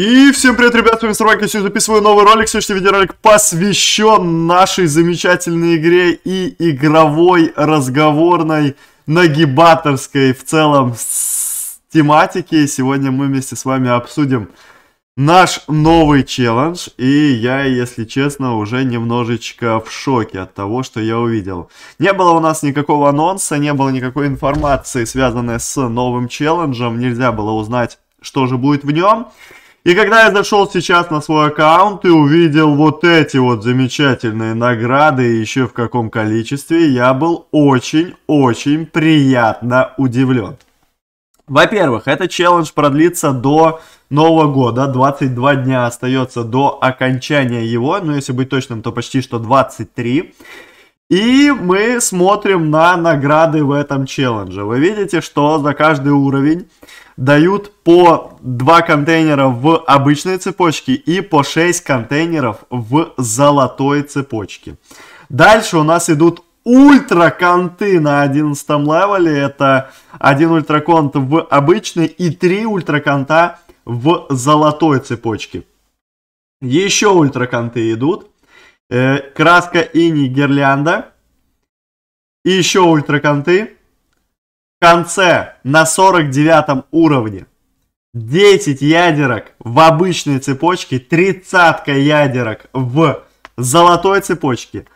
И всем привет, ребят, с вами Сарвайк, я сегодня записываю новый ролик, сегодняшний видеоролик посвящен нашей замечательной игре и игровой, разговорной, нагибаторской в целом тематике. Сегодня мы вместе с вами обсудим наш новый челлендж, и я, если честно, уже немножечко в шоке от того, что я увидел. Не было у нас никакого анонса, не было никакой информации, связанной с новым челленджем, нельзя было узнать, что же будет в нем. И когда я зашел сейчас на свой аккаунт и увидел вот эти вот замечательные награды и еще в каком количестве, я был очень-очень приятно удивлен. Во-первых, этот челлендж продлится до Нового года, 22 дня остается до окончания его, ну если быть точным, то почти что 23. И мы смотрим на награды в этом челлендже. Вы видите, что за каждый уровень дают по 2 контейнера в обычной цепочке и по 6 контейнеров в золотой цепочке. Дальше у нас идут ультра конты на 11 левеле. Это один ультра конт в обычной и 3 конта в золотой цепочке. Еще ультра конты идут э, краска Ини Гирлянда и еще ультраконты. В конце на 49 уровне 10 ядерок в обычной цепочке, 30 ядерок в золотой цепочке,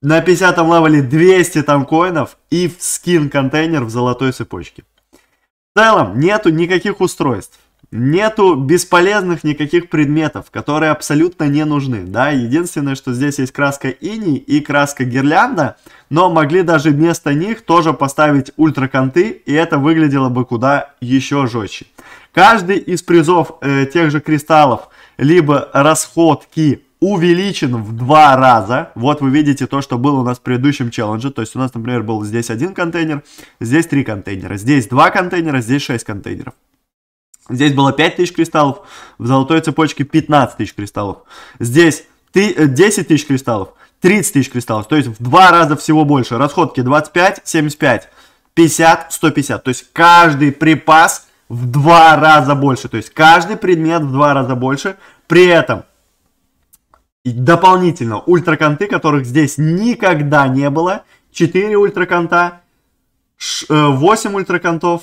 на 50 левеле 200 там коинов и в скин контейнер в золотой цепочке. В целом нету никаких устройств. Нету бесполезных никаких предметов, которые абсолютно не нужны, да, единственное, что здесь есть краска Ини и краска гирлянда, но могли даже вместо них тоже поставить ультраконты, и это выглядело бы куда еще жестче. Каждый из призов э, тех же кристаллов, либо расходки увеличен в два раза. Вот вы видите то, что было у нас в предыдущем челлендже. То есть у нас, например, был здесь один контейнер, здесь три контейнера, здесь два контейнера, здесь шесть контейнеров. Здесь было тысяч кристаллов, в золотой цепочке 15 тысяч кристаллов. Здесь 10 э, тысяч кристаллов, 30 тысяч кристаллов, то есть в два раза всего больше. Расходки 25, 75, 50, 150. То есть каждый припас в два раза больше. То есть каждый предмет в два раза больше. При этом дополнительно ультраконты, которых здесь никогда не было. 4 ультраконта, 8 э, ультракантов.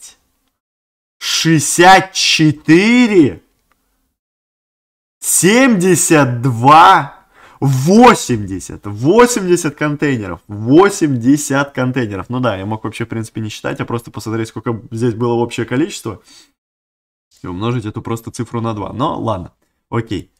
64, 72, 80, 80 контейнеров, 80 контейнеров. Ну да, я мог вообще, в принципе, не считать, а просто посмотреть, сколько здесь было общее количество. И умножить эту просто цифру на 2. Но ладно, окей.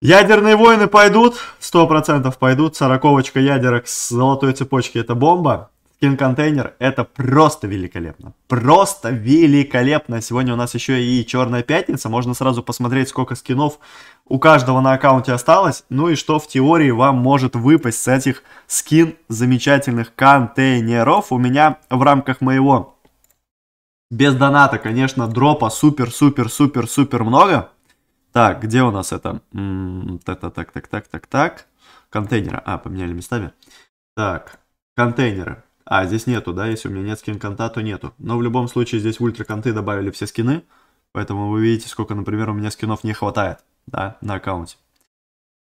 Ядерные войны пойдут, 100% пойдут. Сороковочка ядерок с золотой цепочки это бомба контейнер это просто великолепно. Просто великолепно. Сегодня у нас еще и Черная Пятница. Можно сразу посмотреть, сколько скинов у каждого на аккаунте осталось. Ну и что в теории вам может выпасть с этих скин замечательных контейнеров. У меня в рамках моего без доната, конечно, дропа супер-супер-супер-супер много. Так, где у нас это? Так-так-так-так-так-так-так. Контейнеры. А, поменяли местами. Так, контейнеры. А, здесь нету, да, если у меня нет скин-конта, то нету. Но в любом случае здесь в ультраконты добавили все скины, поэтому вы видите, сколько, например, у меня скинов не хватает, да, на аккаунте.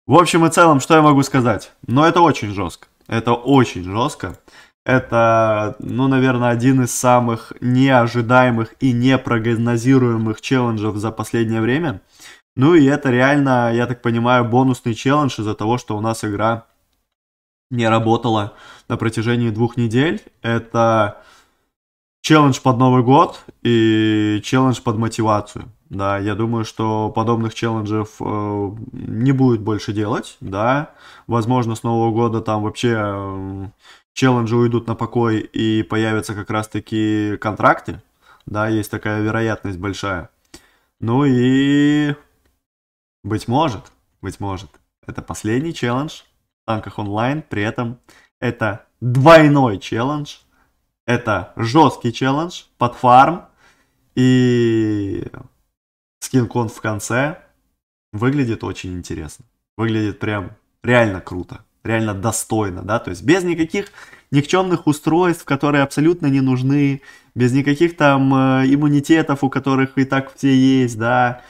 В общем и целом, что я могу сказать? Но это очень жестко. Это очень жестко. Это, ну, наверное, один из самых неожидаемых и непрогнозируемых челленджов за последнее время. Ну и это реально, я так понимаю, бонусный челлендж из-за того, что у нас игра не работала на протяжении двух недель. Это челлендж под Новый год и челлендж под мотивацию. Да, я думаю, что подобных челленджев э, не будет больше делать, да. Возможно, с Нового года там вообще э, челленджи уйдут на покой и появятся как раз-таки контракты, да, есть такая вероятность большая. Ну и, быть может, быть может, это последний челлендж – танках онлайн. При этом это двойной челлендж. Это жесткий челлендж под фарм и скин-кон в конце. Выглядит очень интересно. Выглядит прям реально круто. Реально достойно, да, то есть без никаких никчемных устройств, которые абсолютно не нужны, без никаких там э, иммунитетов, у которых и так все есть, да,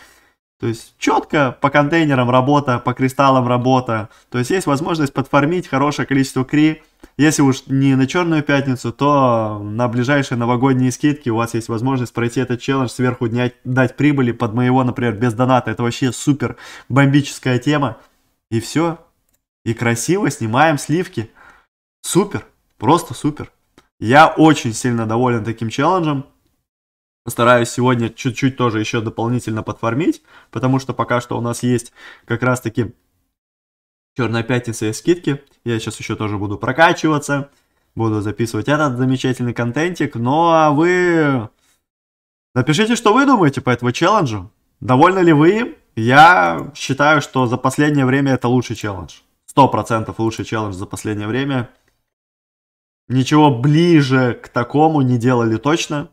то есть четко по контейнерам работа, по кристаллам работа. То есть есть возможность подформить хорошее количество кри. Если уж не на черную пятницу, то на ближайшие новогодние скидки у вас есть возможность пройти этот челлендж, сверху дня, дать прибыли под моего, например, без доната. Это вообще супер бомбическая тема. И все. И красиво снимаем сливки. Супер. Просто супер. Я очень сильно доволен таким челленджем. Постараюсь сегодня чуть-чуть тоже еще дополнительно подформить, потому что пока что у нас есть как раз-таки Черная пятница и скидки. Я сейчас еще тоже буду прокачиваться, буду записывать этот замечательный контентик. Ну а вы напишите, что вы думаете по этому челленджу. Довольны ли вы Я считаю, что за последнее время это лучший челлендж. 100% лучший челлендж за последнее время. Ничего ближе к такому не делали точно.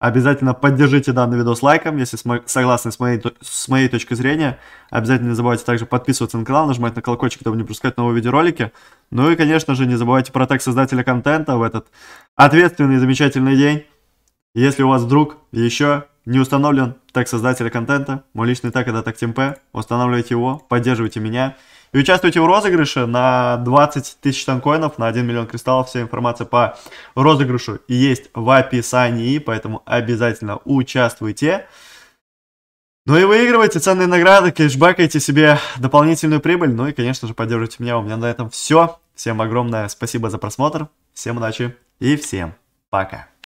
Обязательно поддержите данный видос лайком, если согласны с моей, с моей точки зрения. Обязательно не забывайте также подписываться на канал, нажимать на колокольчик, чтобы не пропускать новые видеоролики. Ну и, конечно же, не забывайте про тег создателя контента в этот ответственный и замечательный день. Если у вас вдруг еще не установлен тег создателя контента, мой личный тег это тег Темпе, устанавливайте его, поддерживайте меня. И участвуйте в розыгрыше на 20 тысяч танкоинов, на 1 миллион кристаллов. Вся информация по розыгрышу есть в описании, поэтому обязательно участвуйте. Ну и выигрывайте ценные награды, кэшбэкайте себе дополнительную прибыль. Ну и, конечно же, поддержите меня. У меня на этом все. Всем огромное спасибо за просмотр. Всем удачи и всем пока.